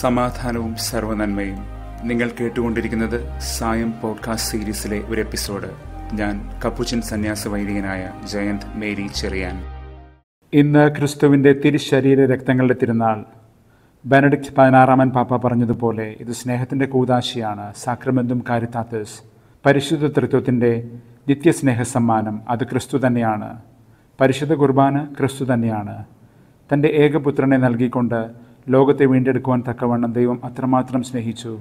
സമാധാനവും സർവനന്മയും നിങ്ങൾ കേട്ടുകൊണ്ടിരിക്കുന്നത് സായം പോഡ്കാസ്റ്റ് സീരീസിലെ ഒരു എപ്പിസോഡ് ഞാൻ കപ്പുച്ചൻ സന്യാസ വൈദികനായ ജയന്ത് മേരി ചെറിയാൻ ഇന്ന് ക്രിസ്തുവിൻ്റെ തിരുശരീര രക്തങ്ങളുടെ തിരുനാൾ ബെനഡിക്ട് പതിനാറാമൻ പാപ്പ പറഞ്ഞതുപോലെ ഇത് സ്നേഹത്തിൻ്റെ കൂതാശിയാണ് സാക്രമെന്തും കാരിത്താത്തസ് പരിശുദ്ധ തൃത്വത്തിൻ്റെ നിത്യസ്നേഹ സമ്മാനം അത് ക്രിസ്തു തന്നെയാണ് പരിശുദ്ധ കുർബാന ക്രിസ്തു തന്നെയാണ് തൻ്റെ ഏകപുത്രനെ നൽകിക്കൊണ്ട് ലോകത്തെ വീണ്ടെടുക്കുവാൻ തക്കവണ്ണം ദൈവം അത്രമാത്രം സ്നേഹിച്ചു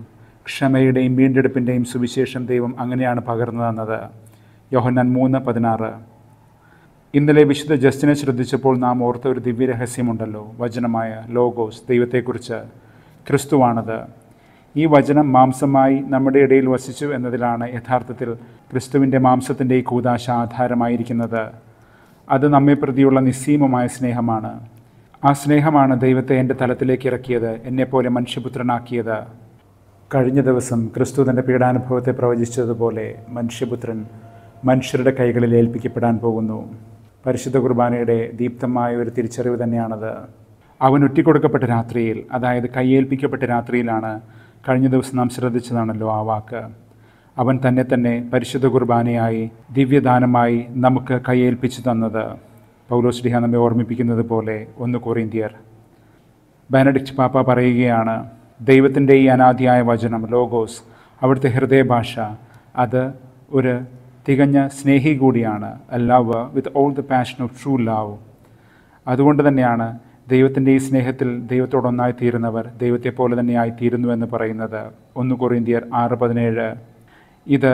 ക്ഷമയുടെയും വീണ്ടെടുപ്പിൻ്റെയും സുവിശേഷം ദൈവം അങ്ങനെയാണ് പകർന്നു തന്നത് യോഹന്നാൻ മൂന്ന് പതിനാറ് ഇന്നലെ വിശുദ്ധ ജസ്റ്റിനെ ശ്രദ്ധിച്ചപ്പോൾ നാം ഓർത്ത ഒരു ദിവ്യരഹസ്യമുണ്ടല്ലോ വചനമായ ലോഗോസ് ദൈവത്തെക്കുറിച്ച് ക്രിസ്തുവാണത് ഈ വചനം മാംസമായി നമ്മുടെ ഇടയിൽ വസിച്ചു എന്നതിലാണ് യഥാർത്ഥത്തിൽ ക്രിസ്തുവിൻ്റെ മാംസത്തിൻ്റെ ഈ കൂതാശ ആധാരമായിരിക്കുന്നത് അത് നമ്മെ പ്രതിയുള്ള നിസ്സീമമായ സ്നേഹമാണ് ആ സ്നേഹമാണ് ദൈവത്തെ എൻ്റെ തലത്തിലേക്ക് ഇറക്കിയത് എന്നെപ്പോലെ മനുഷ്യപുത്രനാക്കിയത് കഴിഞ്ഞ ദിവസം ക്രിസ്തു തൻ്റെ പീഡാനുഭവത്തെ പ്രവചിച്ചതുപോലെ മനുഷ്യപുത്രൻ മനുഷ്യരുടെ കൈകളിൽ ഏൽപ്പിക്കപ്പെടാൻ പോകുന്നു പരിശുദ്ധ കുർബാനയുടെ ദീപ്തമായ ഒരു തിരിച്ചറിവ് തന്നെയാണത് അവൻ ഒറ്റിക്കൊടുക്കപ്പെട്ട രാത്രിയിൽ അതായത് കൈയേൽപ്പിക്കപ്പെട്ട രാത്രിയിലാണ് കഴിഞ്ഞ ദിവസം നാം ശ്രദ്ധിച്ചതാണല്ലോ ആ വാക്ക് അവൻ തന്നെ തന്നെ പരിശുദ്ധ കുർബാനയായി ദിവ്യദാനമായി നമുക്ക് കൈയേൽപ്പിച്ചു തന്നത് പൗലോസ് ഡിഹ നമ്മെ ഓർമ്മിപ്പിക്കുന്നത് പോലെ ഒന്ന് കൊറിന്ത്യർ ബാനഡിക്റ്റ് പാപ്പ പറയുകയാണ് ദൈവത്തിൻ്റെ ഈ അനാദിയായ വചനം ലോഗോസ് അവിടുത്തെ ഹൃദയഭാഷ അത് ഒരു തികഞ്ഞ സ്നേഹി കൂടിയാണ് love with all the passion of true love അതുകൊണ്ട് തന്നെയാണ് ദൈവത്തിൻ്റെ ഈ സ്നേഹത്തിൽ ദൈവത്തോടൊന്നായി തീരുന്നവർ ദൈവത്തെ പോലെ തന്നെ ആയിത്തീരുന്നു എന്ന് പറയുന്നത് ഒന്ന് കൊറിന്തിയർ ആറ് പതിനേഴ് ഇത്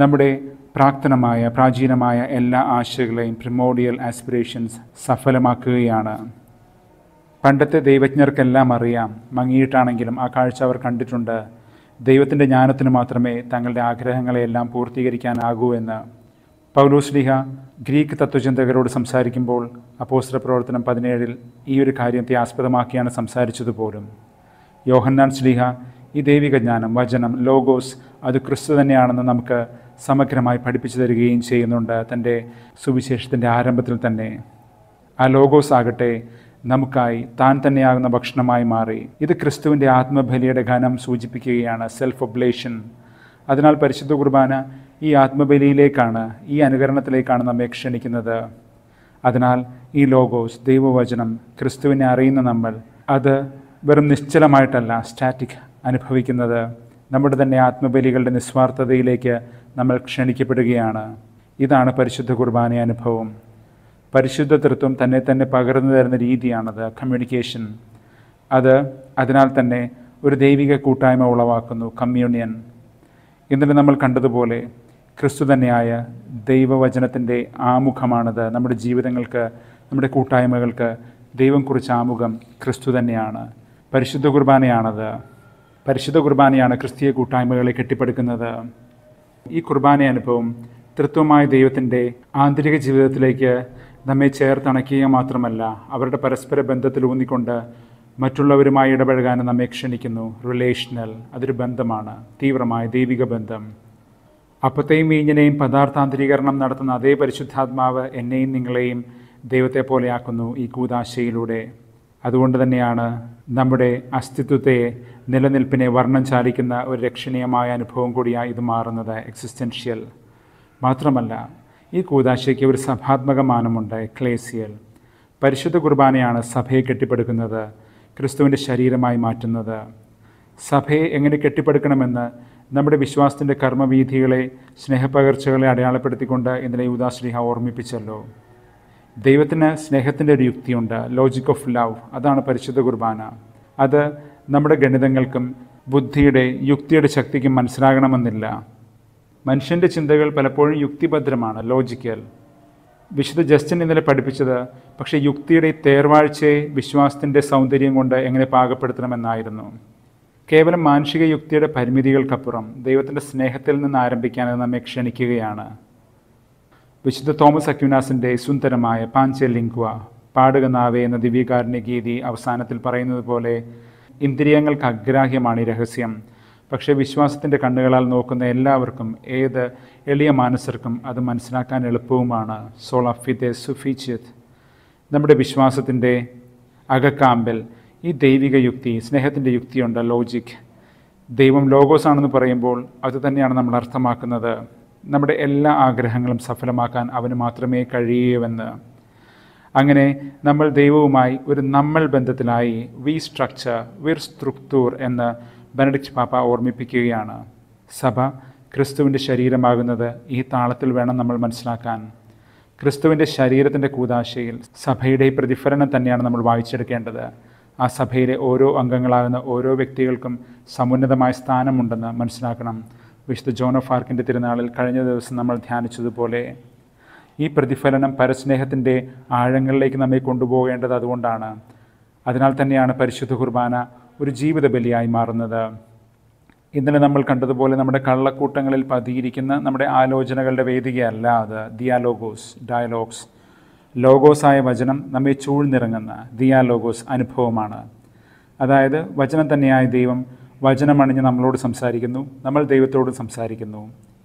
നമ്മുടെ പ്രാക്തനമായ പ്രാചീനമായ എല്ലാ ആശകളെയും പ്രിമോഡിയൽ ആസ്പിറേഷൻസ് സഫലമാക്കുകയാണ് പണ്ടത്തെ ദൈവജ്ഞർക്കെല്ലാം അറിയാം മങ്ങിയിട്ടാണെങ്കിലും ആ കാഴ്ച അവർ കണ്ടിട്ടുണ്ട് ദൈവത്തിൻ്റെ ജ്ഞാനത്തിന് മാത്രമേ തങ്ങളുടെ ആഗ്രഹങ്ങളെയെല്ലാം പൂർത്തീകരിക്കാനാകൂ എന്ന് പൗലോസ്ലിഹ ഗ്രീക്ക് തത്വചിന്തകരോട് സംസാരിക്കുമ്പോൾ അപ്പോസ്റ്റർ പ്രവർത്തനം പതിനേഴിൽ ഈ ഒരു കാര്യത്തെ ആസ്പദമാക്കിയാണ് സംസാരിച്ചത് പോലും യോഹന്നാൻ സ്ലിഹ ഈ ദൈവിക ജ്ഞാനം വചനം ലോഗോസ് അത് ക്രിസ്തു തന്നെയാണെന്ന് നമുക്ക് സമഗ്രമായി പഠിപ്പിച്ചു തരികയും ചെയ്യുന്നുണ്ട് തൻ്റെ സുവിശേഷത്തിൻ്റെ ആരംഭത്തിൽ തന്നെ ആ ലോഗോസ് ആകട്ടെ നമുക്കായി താൻ തന്നെയാകുന്ന ഭക്ഷണമായി മാറി ഇത് ക്രിസ്തുവിൻ്റെ ആത്മബലിയുടെ ഘനം സൂചിപ്പിക്കുകയാണ് സെൽഫ് ഒബ്ലേഷൻ അതിനാൽ പരിശുദ്ധ കുർബാന ഈ ആത്മബലിയിലേക്കാണ് ഈ അനുകരണത്തിലേക്കാണ് നമ്മെ ക്ഷണിക്കുന്നത് അതിനാൽ ഈ ലോഗോസ് ദൈവവചനം ക്രിസ്തുവിനെ അറിയുന്ന നമ്മൾ അത് വെറും നിശ്ചലമായിട്ടല്ല സ്റ്റാറ്റിക് അനുഭവിക്കുന്നത് നമ്മുടെ തന്നെ ആത്മബലികളുടെ നിസ്വാർത്ഥതയിലേക്ക് നമ്മൾ ക്ഷണിക്കപ്പെടുകയാണ് ഇതാണ് പരിശുദ്ധ കുർബാന അനുഭവം പരിശുദ്ധ തൃത്വം തന്നെ തന്നെ പകർന്നു തരുന്ന രീതിയാണത് കമ്മ്യൂണിക്കേഷൻ അത് അതിനാൽ തന്നെ ഒരു ദൈവിക കൂട്ടായ്മ ഉളവാക്കുന്നു കമ്മ്യൂണിയൻ ഇന്നലെ നമ്മൾ കണ്ടതുപോലെ ക്രിസ്തു തന്നെയായ ദൈവവചനത്തിൻ്റെ ആമുഖമാണത് നമ്മുടെ ജീവിതങ്ങൾക്ക് നമ്മുടെ കൂട്ടായ്മകൾക്ക് ദൈവം കുറിച്ച ആമുഖം ക്രിസ്തു തന്നെയാണ് പരിശുദ്ധ കുർബാനയാണത് പരിശുദ്ധ കുർബാനയാണ് ക്രിസ്തീയ കൂട്ടായ്മകളെ കെട്ടിപ്പടുക്കുന്നത് ഈ കുർബാന അനുഭവം തൃത്വമായ ദൈവത്തിൻ്റെ ആന്തരിക ജീവിതത്തിലേക്ക് നമ്മെ ചേർത്തണക്കുക മാത്രമല്ല അവരുടെ പരസ്പര ബന്ധത്തിൽ ഊന്നിക്കൊണ്ട് മറ്റുള്ളവരുമായി ഇടപഴകാൻ നമ്മെ ക്ഷണിക്കുന്നു റിലേഷണൽ അതൊരു ബന്ധമാണ് തീവ്രമായ ദൈവിക ബന്ധം അപ്പത്തെയും വീഞ്ഞിനെയും പദാർത്ഥാന്തരീകരണം നടത്തുന്ന അതേ പരിശുദ്ധാത്മാവ് എന്നെയും നിങ്ങളെയും ദൈവത്തെ പോലെയാക്കുന്നു ഈ കൂതാശയിലൂടെ അതുകൊണ്ട് തന്നെയാണ് നമ്മുടെ അസ്തിത്വത്തെ നിലനിൽപ്പിനെ വർണ്ണം ചാലിക്കുന്ന ഒരു രക്ഷണീയമായ അനുഭവം കൂടിയാണ് ഇത് മാറുന്നത് എക്സിസ്റ്റൻഷ്യൽ മാത്രമല്ല ഈ കൂതാശയ്ക്ക് ഒരു സഭാത്മക മാനമുണ്ട് എക്ലേസിയൽ പരിശുദ്ധ കുർബാനയാണ് സഭയെ കെട്ടിപ്പടുക്കുന്നത് ക്രിസ്തുവിൻ്റെ ശരീരമായി മാറ്റുന്നത് സഭയെ എങ്ങനെ കെട്ടിപ്പടുക്കണമെന്ന് നമ്മുടെ വിശ്വാസത്തിൻ്റെ കർമ്മവീഥികളെ സ്നേഹപകർച്ചകളെ അടയാളപ്പെടുത്തിക്കൊണ്ട് ഇന്നലെ യൂദാശ്രീഹ ഓർമ്മിപ്പിച്ചല്ലോ ദൈവത്തിന് സ്നേഹത്തിൻ്റെ ഒരു യുക്തിയുണ്ട് ലോജിക് ഓഫ് ലവ് അതാണ് പരിശുദ്ധ കുർബാന അത് നമ്മുടെ ഗണിതങ്ങൾക്കും ബുദ്ധിയുടെ യുക്തിയുടെ ശക്തിക്കും മനസ്സിലാകണമെന്നില്ല മനുഷ്യൻ്റെ ചിന്തകൾ പലപ്പോഴും യുക്തിഭദ്രമാണ് ലോജിക്കൽ വിശുദ്ധ ജസ്റ്റിൻ ഇന്നലെ പഠിപ്പിച്ചത് പക്ഷേ യുക്തിയുടെ തേർവാഴ്ചയെ വിശ്വാസത്തിൻ്റെ സൗന്ദര്യം കൊണ്ട് എങ്ങനെ പാകപ്പെടുത്തണമെന്നായിരുന്നു കേവലം മാനുഷിക യുക്തിയുടെ പരിമിതികൾക്കപ്പുറം ദൈവത്തിൻ്റെ സ്നേഹത്തിൽ നിന്ന് ആരംഭിക്കാനത് നമ്മെ ക്ഷണിക്കുകയാണ് വിശുദ്ധ തോമസ് അക്യുനാസിൻ്റെ സുന്ദരമായ പാഞ്ചെലിങ്കുവ പാടുക നാവേ എന്ന ദിവ്യകാരുണ്യ ഗീതി അവസാനത്തിൽ പറയുന്നത് പോലെ ഇന്ദ്രിയങ്ങൾക്ക് അഗ്രാഹ്യമാണ് ഈ രഹസ്യം പക്ഷേ വിശ്വാസത്തിൻ്റെ കണ്ണുകളാൽ നോക്കുന്ന എല്ലാവർക്കും ഏത് എളിയ മാനസർക്കും അത് മനസ്സിലാക്കാൻ എളുപ്പവുമാണ് സോളഫിതെ സുഫിച്ചിത് നമ്മുടെ വിശ്വാസത്തിൻ്റെ അകക്കാമ്പൽ ഈ ദൈവിക യുക്തി സ്നേഹത്തിൻ്റെ യുക്തിയുണ്ട് ലോജിക് ദൈവം ലോഗോസാണെന്ന് പറയുമ്പോൾ അത് തന്നെയാണ് നമ്മൾ അർത്ഥമാക്കുന്നത് നമ്മുടെ എല്ലാ ആഗ്രഹങ്ങളും സഫലമാക്കാൻ അവന് മാത്രമേ കഴിയൂവെന്ന് അങ്ങനെ നമ്മൾ ദൈവവുമായി ഒരു നമ്മൾ ബന്ധത്തിലായി വി സ്ട്രക്ചർ വിർ സ്ത്രുക്തൂർ എന്ന് ബനഡിക്സ് പാപ്പ ഓർമ്മിപ്പിക്കുകയാണ് സഭ ക്രിസ്തുവിൻ്റെ ശരീരമാകുന്നത് ഈ താളത്തിൽ വേണം നമ്മൾ മനസ്സിലാക്കാൻ ക്രിസ്തുവിൻ്റെ ശരീരത്തിൻ്റെ കൂതാശയിൽ സഭയുടെ പ്രതിഫലനം തന്നെയാണ് നമ്മൾ വായിച്ചെടുക്കേണ്ടത് ആ സഭയിലെ ഓരോ അംഗങ്ങളാകുന്ന ഓരോ വ്യക്തികൾക്കും സമുന്നതമായ സ്ഥാനമുണ്ടെന്ന് മനസ്സിലാക്കണം വിശുദ്ധ ജോൺ ഓഫ് ആർക്കിൻ്റെ തിരുനാളിൽ കഴിഞ്ഞ ദിവസം നമ്മൾ ധ്യാനിച്ചതുപോലെ ഈ പ്രതിഫലനം പരസ്നേഹത്തിൻ്റെ ആഴങ്ങളിലേക്ക് നമ്മെ കൊണ്ടുപോകേണ്ടത് അതുകൊണ്ടാണ് അതിനാൽ തന്നെയാണ് പരിശുദ്ധ കുർബാന ഒരു ജീവിത ബലിയായി മാറുന്നത് ഇന്നലെ നമ്മൾ കണ്ടതുപോലെ നമ്മുടെ കള്ളക്കൂട്ടങ്ങളിൽ പതിയിരിക്കുന്ന നമ്മുടെ ആലോചനകളുടെ വേദികയല്ല അത് ദിയാലോഗോസ് ഡയലോഗ്സ് ലോഗോസായ വചനം നമ്മെ ചൂഴ്ന്നിറങ്ങുന്ന ദിയാലോഗോസ് അനുഭവമാണ് അതായത് വചനം തന്നെയായ ദൈവം വചനമണിഞ്ഞ് നമ്മളോട് സംസാരിക്കുന്നു നമ്മൾ ദൈവത്തോട് സംസാരിക്കുന്നു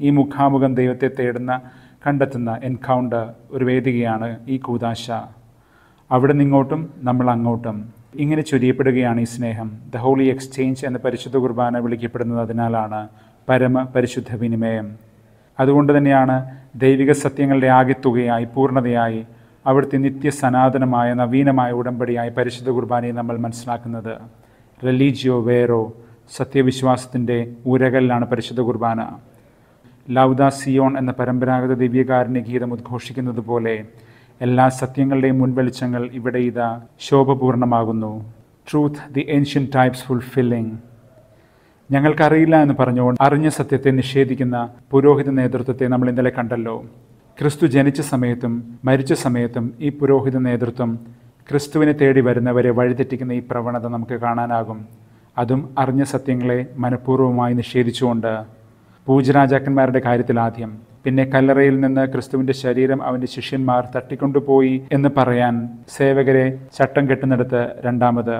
ഈ മുഖാമുഖം ദൈവത്തെ തേടുന്ന കണ്ടെത്തുന്ന എൻകൗണ്ടർ ഒരു വേദികയാണ് ഈ കൂതാശ അവിടെ നിന്നിങ്ങോട്ടും നമ്മൾ അങ്ങോട്ടും ഇങ്ങനെ ചൊരിയപ്പെടുകയാണ് ഈ സ്നേഹം ദ ഹോളി എക്സ്ചേഞ്ച് എന്ന പരിശുദ്ധ കുർബാന വിളിക്കപ്പെടുന്നത് അതിനാലാണ് പരമ പരിശുദ്ധ വിനിമയം അതുകൊണ്ട് തന്നെയാണ് ദൈവിക സത്യങ്ങളുടെ ആകെത്തുകയായി പൂർണ്ണതയായി അവിടുത്തെ നിത്യ സനാതനമായ നവീനമായ ഉടമ്പടിയായി പരിശുദ്ധ കുർബാനയെ നമ്മൾ മനസ്സിലാക്കുന്നത് റിലീജിയോ വേറോ സത്യവിശ്വാസത്തിൻ്റെ ഊരകലിലാണ് പരിശുദ്ധ കുർബാന ലൗദ സിയോൺ എന്ന പരമ്പരാഗത ദിവ്യകാരുണ്യ ഗീതം ഉദ്ഘോഷിക്കുന്നത് പോലെ എല്ലാ സത്യങ്ങളുടെയും മുൻവെളിച്ചങ്ങൾ ഇവിടെ ഇതാ ശോഭപൂർണമാകുന്നു truth the ancient types fulfilling ഞങ്ങൾക്കറിയില്ല എന്ന് പറഞ്ഞുകൊണ്ട് അറിഞ്ഞ സത്യത്തെ നിഷേധിക്കുന്ന പുരോഹിത നേതൃത്വത്തെ നമ്മൾ ഇന്നലെ കണ്ടല്ലോ ക്രിസ്തു ജനിച്ച സമയത്തും മരിച്ച സമയത്തും ഈ പുരോഹിത നേതൃത്വം ക്രിസ്തുവിനെ തേടി വരുന്നവരെ വഴിതെറ്റിക്കുന്ന ഈ പ്രവണത നമുക്ക് കാണാനാകും അതും അറിഞ്ഞ സത്യങ്ങളെ മനഃപൂർവ്വമായി നിഷേധിച്ചുകൊണ്ട് പൂജരാജാക്കന്മാരുടെ കാര്യത്തിൽ ആദ്യം പിന്നെ കല്ലറയിൽ നിന്ന് ക്രിസ്തുവിന്റെ ശരീരം അവന്റെ ശിഷ്യന്മാർ തട്ടിക്കൊണ്ടുപോയി എന്ന് പറയാൻ സേവകരെ ചട്ടം കെട്ടുന്നിടത്ത് രണ്ടാമത്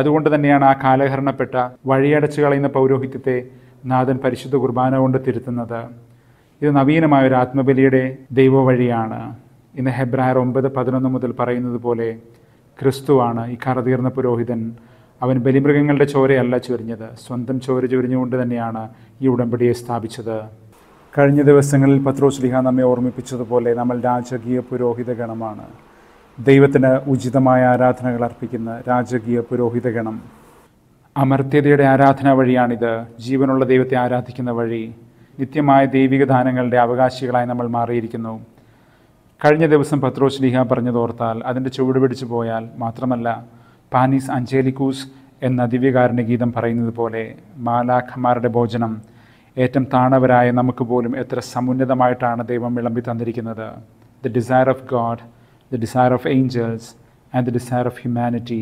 അതുകൊണ്ട് തന്നെയാണ് ആ കാലഹരണപ്പെട്ട വഴിയടച്ചു കളയുന്ന പൗരോഹിത്യത്തെ നാഥൻ പരിശുദ്ധ കുർബാന കൊണ്ട് തിരുത്തുന്നത് ഇത് നവീനമായ ഒരു ആത്മബലിയുടെ ദൈവ വഴിയാണ് ഇന്ന് ഹെബ്രായർ ഒമ്പത് പതിനൊന്ന് മുതൽ പറയുന്നത് പോലെ ക്രിസ്തുവാണ് ഈ കറതീർന്ന പുരോഹിതൻ അവൻ ബലിമൃഗങ്ങളുടെ ചോരയല്ല ചൊരിഞ്ഞത് സ്വന്തം ചോര ചൊരിഞ്ഞുകൊണ്ട് തന്നെയാണ് ഈ ഉടമ്പടിയെ സ്ഥാപിച്ചത് കഴിഞ്ഞ ദിവസങ്ങളിൽ പത്രോസ് ലിഹ നമ്മെ ഓർമ്മിപ്പിച്ചതുപോലെ നമ്മൾ രാജകീയ പുരോഹിത ഗണമാണ് ദൈവത്തിന് ഉചിതമായ ആരാധനകൾ അർപ്പിക്കുന്ന രാജകീയ പുരോഹിത ഗണം അമർത്യതയുടെ ആരാധന വഴിയാണിത് ജീവനുള്ള ദൈവത്തെ ആരാധിക്കുന്ന വഴി നിത്യമായ ദൈവിക ദാനങ്ങളുടെ അവകാശികളായി നമ്മൾ മാറിയിരിക്കുന്നു കഴിഞ്ഞ ദിവസം പത്രോസ് ലിഹ പറഞ്ഞതോർത്താൽ അതിൻ്റെ ചുവട് പിടിച്ചു പോയാൽ മാത്രമല്ല പാനീസ് അഞ്ചേലിക്കൂസ് എന്ന ദിവ്യകാരുണ്യ ഗീതം പറയുന്നത് പോലെ മാലാഖമാരുടെ ഭോജനം ഏറ്റവും താണവരായ നമുക്ക് പോലും എത്ര സമുന്നതമായിട്ടാണ് ദൈവം വിളമ്പി തന്നിരിക്കുന്നത് the desire of God the desire of angels and the desire of humanity